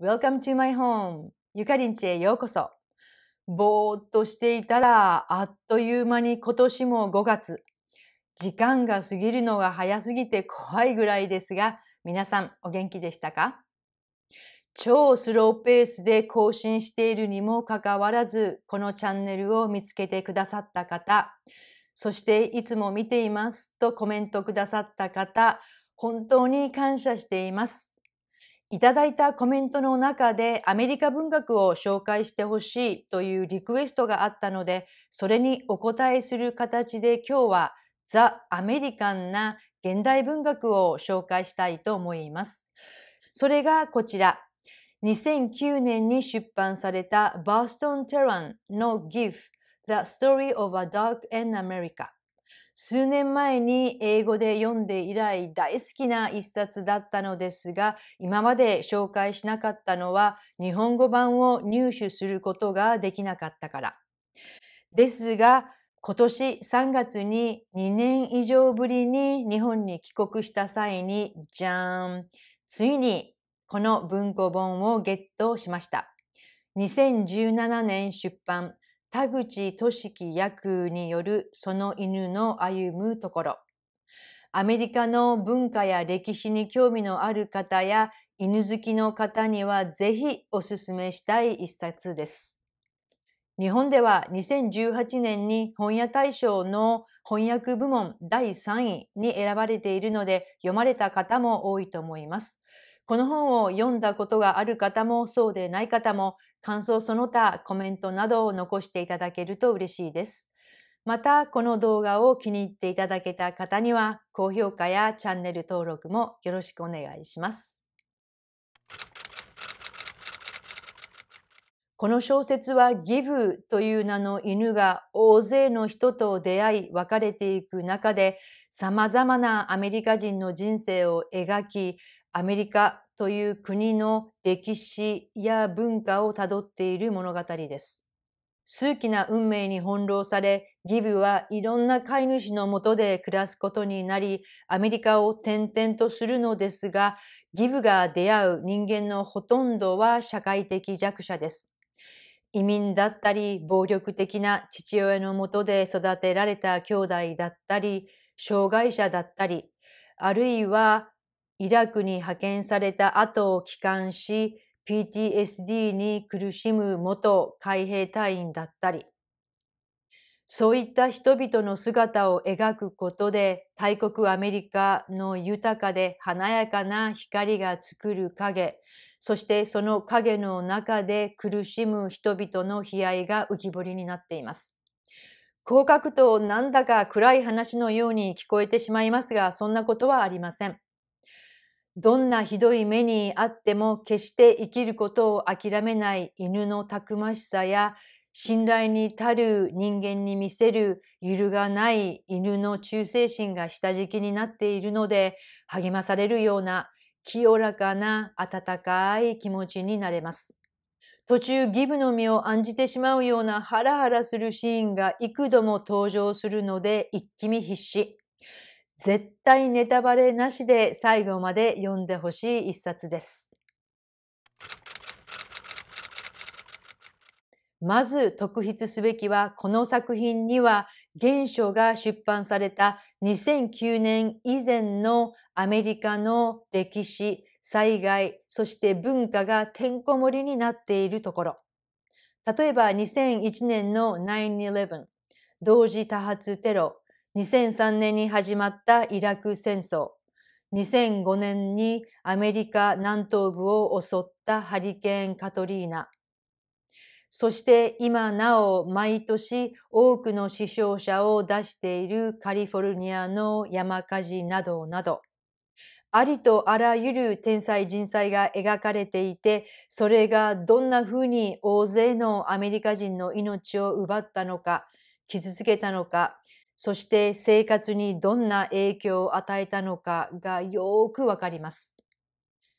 Welcome to my home. ゆかりんちへようこそ。ぼーっとしていたら、あっという間に今年も5月。時間が過ぎるのが早すぎて怖いぐらいですが、皆さんお元気でしたか超スローペースで更新しているにもかかわらず、このチャンネルを見つけてくださった方、そしていつも見ていますとコメントくださった方、本当に感謝しています。いただいたコメントの中でアメリカ文学を紹介してほしいというリクエストがあったので、それにお答えする形で今日はザ・アメリカンな現代文学を紹介したいと思います。それがこちら。2009年に出版されたバーストン・テランの g i v The Story of a Dog in America 数年前に英語で読んで以来大好きな一冊だったのですが、今まで紹介しなかったのは日本語版を入手することができなかったから。ですが、今年3月に2年以上ぶりに日本に帰国した際に、じゃーん、ついにこの文庫本をゲットしました。2017年出版田口俊樹役によるその犬の歩むところ。アメリカの文化や歴史に興味のある方や犬好きの方にはぜひおすすめしたい一冊です。日本では2018年に本屋大賞の翻訳部門第3位に選ばれているので読まれた方も多いと思います。この本を読んだことがある方もそうでない方も感想その他コメントなどを残していただけると嬉しいです。またこの動画を気に入っていただけた方には高評価やチャンネル登録もよろしくお願いします。この小説はギブという名の犬が大勢の人と出会い別れていく中で様々なアメリカ人の人生を描きアメリカという国の歴史や文化をたどっている物語です。数奇な運命に翻弄され、ギブはいろんな飼い主のもとで暮らすことになり、アメリカを転々とするのですが、ギブが出会う人間のほとんどは社会的弱者です。移民だったり、暴力的な父親のもとで育てられた兄弟だったり、障害者だったり、あるいはイラクに派遣された後を帰還し、PTSD に苦しむ元海兵隊員だったり、そういった人々の姿を描くことで、大国アメリカの豊かで華やかな光が作る影、そしてその影の中で苦しむ人々の悲哀が浮き彫りになっています。降格となんだか暗い話のように聞こえてしまいますが、そんなことはありません。どんなひどい目にあっても決して生きることを諦めない犬のたくましさや信頼に足る人間に見せる揺るがない犬の忠誠心が下敷きになっているので励まされるような清らかな温かい気持ちになれます。途中ギブの身を案じてしまうようなハラハラするシーンが幾度も登場するので一気見必死。絶対ネタバレなしで最後まで読んでほしい一冊です。まず特筆すべきは、この作品には原書が出版された2009年以前のアメリカの歴史、災害、そして文化がてんこ盛りになっているところ。例えば2001年の9-11、同時多発テロ、2003年に始まったイラク戦争、2005年にアメリカ南東部を襲ったハリケーン・カトリーナ、そして今なお毎年多くの死傷者を出しているカリフォルニアの山火事などなど、ありとあらゆる天才人災が描かれていて、それがどんな風に大勢のアメリカ人の命を奪ったのか、傷つけたのか、そして生活にどんな影響を与えたのかがよーくわかります。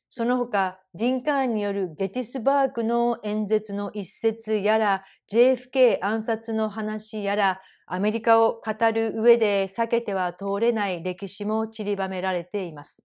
その他、リンカーンによるゲティスバークの演説の一節やら、JFK 暗殺の話やら、アメリカを語る上で避けては通れない歴史も散りばめられています。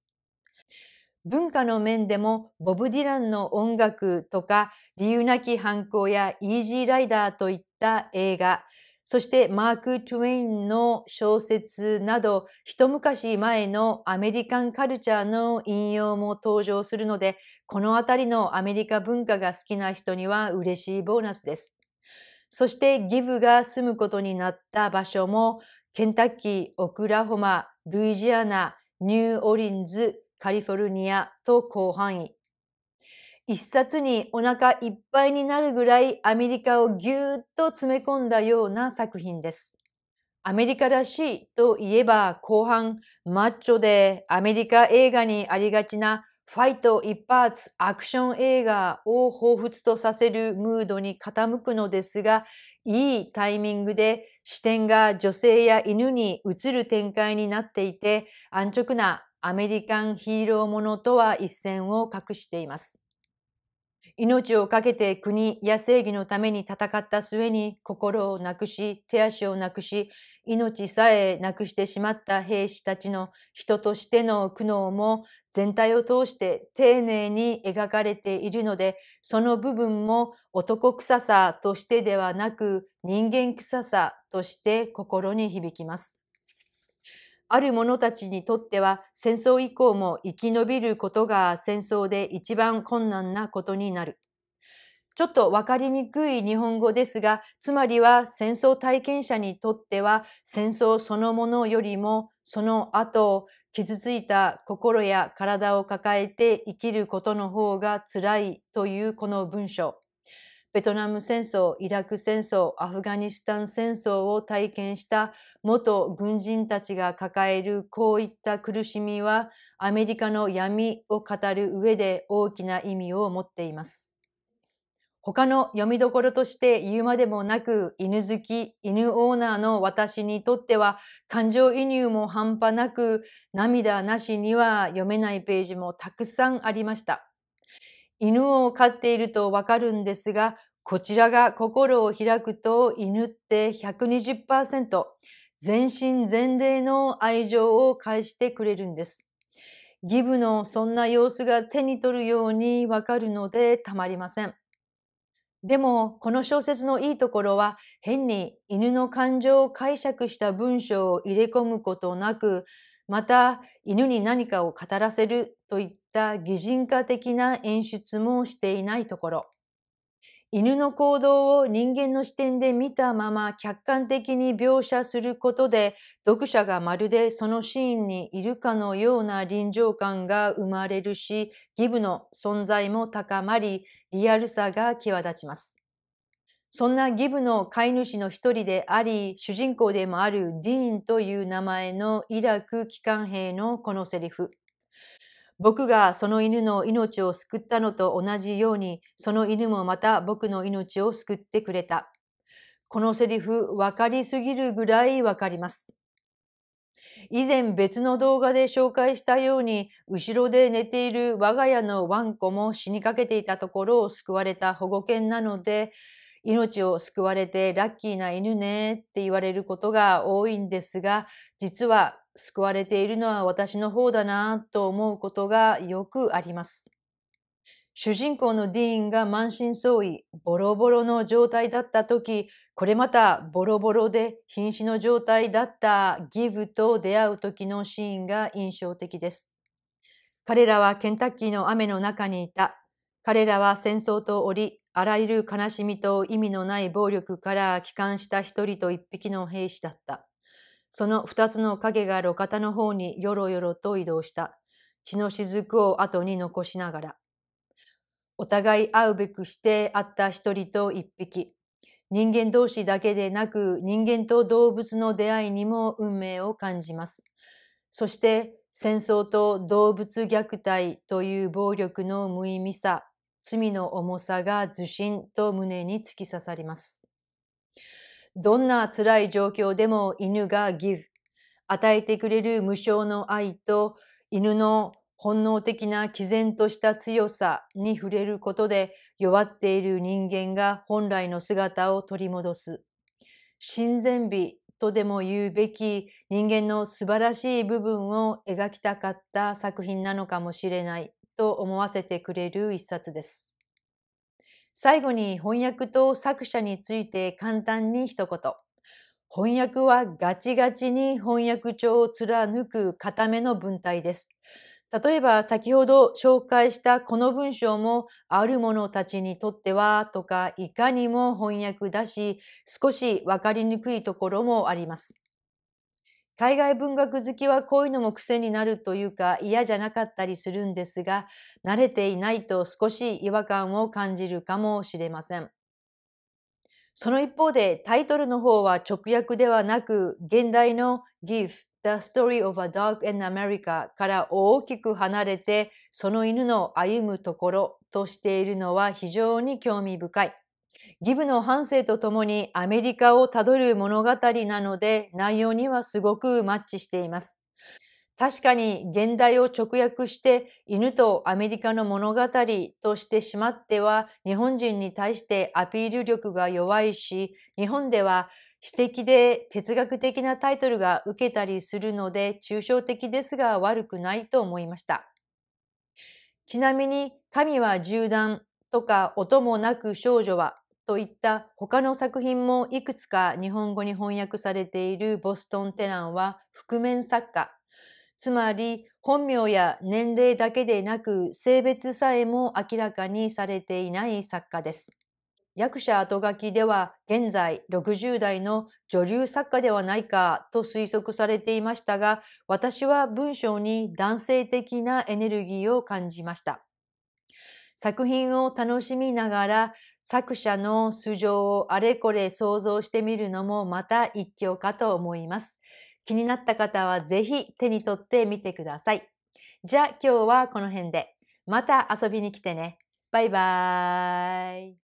文化の面でも、ボブ・ディランの音楽とか、理由なき犯行やイージーライダーといった映画、そしてマーク・トゥエインの小説など、一昔前のアメリカンカルチャーの引用も登場するので、このあたりのアメリカ文化が好きな人には嬉しいボーナスです。そしてギブが住むことになった場所も、ケンタッキー、オクラホマ、ルイジアナ、ニューオリンズ、カリフォルニアと広範囲。一冊にお腹いっぱいになるぐらいアメリカをぎゅーっと詰め込んだような作品です。アメリカらしいといえば後半マッチョでアメリカ映画にありがちなファイト一発アクション映画を彷彿とさせるムードに傾くのですが、いいタイミングで視点が女性や犬に移る展開になっていて、安直なアメリカンヒーローものとは一線を画しています。命を懸けて国や正義のために戦った末に心をなくし、手足をなくし、命さえなくしてしまった兵士たちの人としての苦悩も全体を通して丁寧に描かれているので、その部分も男臭さとしてではなく人間臭さとして心に響きます。ある者たちにとっては戦争以降も生き延びることが戦争で一番困難なことになる。ちょっとわかりにくい日本語ですが、つまりは戦争体験者にとっては戦争そのものよりもその後、傷ついた心や体を抱えて生きることの方が辛いというこの文章。ベトナム戦争、イラク戦争、アフガニスタン戦争を体験した元軍人たちが抱えるこういった苦しみはアメリカの闇を語る上で大きな意味を持っています。他の読みどころとして言うまでもなく、犬好き、犬オーナーの私にとっては、感情移入も半端なく、涙なしには読めないページもたくさんありました。犬を飼っているとわかるんですが、こちらが心を開くと犬って120%、全身全霊の愛情を返してくれるんです。ギブのそんな様子が手に取るようにわかるのでたまりません。でも、この小説のいいところは、変に犬の感情を解釈した文章を入れ込むことなく、また犬に何かを語らせるといった擬人化的な演出もしていないところ、犬の行動を人間の視点で見たまま客観的に描写することで読者がまるでそのシーンにいるかのような臨場感が生まれるし、ギブの存在も高まり、リアルさが際立ちます。そんなギブの飼い主の一人であり、主人公でもあるディーンという名前のイラク機関兵のこのセリフ。僕がその犬の命を救ったのと同じように、その犬もまた僕の命を救ってくれた。このセリフ、わかりすぎるぐらいわかります。以前別の動画で紹介したように、後ろで寝ている我が家のワンコも死にかけていたところを救われた保護犬なので、命を救われてラッキーな犬ねって言われることが多いんですが、実は救われているのは私の方だなと思うことがよくあります。主人公のディーンが満身創痍、ボロボロの状態だった時、これまたボロボロで瀕死の状態だったギブと出会う時のシーンが印象的です。彼らはケンタッキーの雨の中にいた。彼らは戦争と折り、あらゆる悲しみと意味のない暴力から帰還した一人と一匹の兵士だった。その二つの影が路肩の方によろよろと移動した。血の雫を後に残しながら。お互い会うべくして会った一人と一匹。人間同士だけでなく人間と動物の出会いにも運命を感じます。そして戦争と動物虐待という暴力の無意味さ、罪の重さがず信と胸に突き刺さります。どんな辛い状況でも犬がギブ、与えてくれる無償の愛と犬の本能的な毅然とした強さに触れることで弱っている人間が本来の姿を取り戻す。親善美とでも言うべき人間の素晴らしい部分を描きたかった作品なのかもしれない。と思わせてくれる一冊です。最後に翻訳と作者について簡単に一言。翻訳はガチガチに翻訳帳を貫く固めの文体です。例えば先ほど紹介したこの文章もある者たちにとってはとかいかにも翻訳だし少しわかりにくいところもあります。海外文学好きはこういうのも癖になるというか嫌じゃなかったりするんですが、慣れていないと少し違和感を感じるかもしれません。その一方でタイトルの方は直訳ではなく、現代の g i f The Story of a Dog in America から大きく離れて、その犬の歩むところとしているのは非常に興味深い。ギブの半生とともにアメリカをたどる物語なので内容にはすごくマッチしています。確かに現代を直訳して犬とアメリカの物語としてしまっては日本人に対してアピール力が弱いし日本では詩的で哲学的なタイトルが受けたりするので抽象的ですが悪くないと思いました。ちなみに神は銃弾とか音もなく少女はといった他の作品もいくつか日本語に翻訳されているボストン・テランは覆面作家。つまり本名や年齢だけでなく性別さえも明らかにされていない作家です。役者後書きでは現在60代の女流作家ではないかと推測されていましたが、私は文章に男性的なエネルギーを感じました。作品を楽しみながら作者の素性をあれこれ想像してみるのもまた一興かと思います。気になった方はぜひ手に取ってみてください。じゃあ今日はこの辺で。また遊びに来てね。バイバーイ。